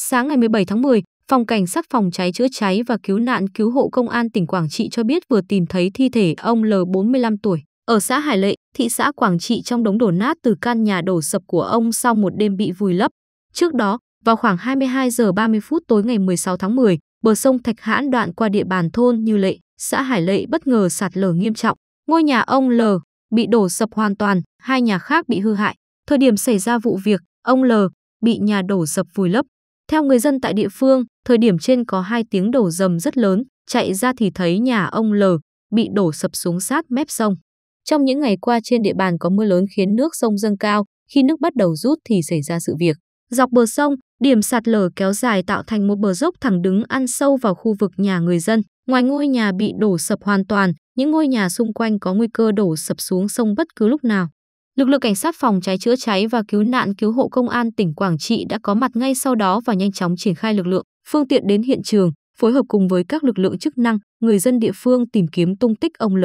Sáng ngày 17 tháng 10, Phòng Cảnh sát Phòng cháy chữa cháy và Cứu nạn Cứu hộ Công an tỉnh Quảng Trị cho biết vừa tìm thấy thi thể ông L 45 tuổi ở xã Hải Lệ, thị xã Quảng Trị trong đống đổ nát từ căn nhà đổ sập của ông sau một đêm bị vùi lấp. Trước đó, vào khoảng 22 giờ 30 phút tối ngày 16 tháng 10, bờ sông Thạch Hãn đoạn qua địa bàn thôn Như Lệ, xã Hải Lệ bất ngờ sạt lở nghiêm trọng. Ngôi nhà ông L bị đổ sập hoàn toàn, hai nhà khác bị hư hại. Thời điểm xảy ra vụ việc, ông L bị nhà đổ sập vùi lấp. Theo người dân tại địa phương, thời điểm trên có hai tiếng đổ rầm rất lớn, chạy ra thì thấy nhà ông L bị đổ sập xuống sát mép sông. Trong những ngày qua trên địa bàn có mưa lớn khiến nước sông dâng cao, khi nước bắt đầu rút thì xảy ra sự việc. Dọc bờ sông, điểm sạt lở kéo dài tạo thành một bờ dốc thẳng đứng ăn sâu vào khu vực nhà người dân. Ngoài ngôi nhà bị đổ sập hoàn toàn, những ngôi nhà xung quanh có nguy cơ đổ sập xuống sông bất cứ lúc nào. Lực lượng cảnh sát phòng cháy chữa cháy và cứu nạn cứu hộ công an tỉnh Quảng Trị đã có mặt ngay sau đó và nhanh chóng triển khai lực lượng, phương tiện đến hiện trường, phối hợp cùng với các lực lượng chức năng, người dân địa phương tìm kiếm tung tích ông L.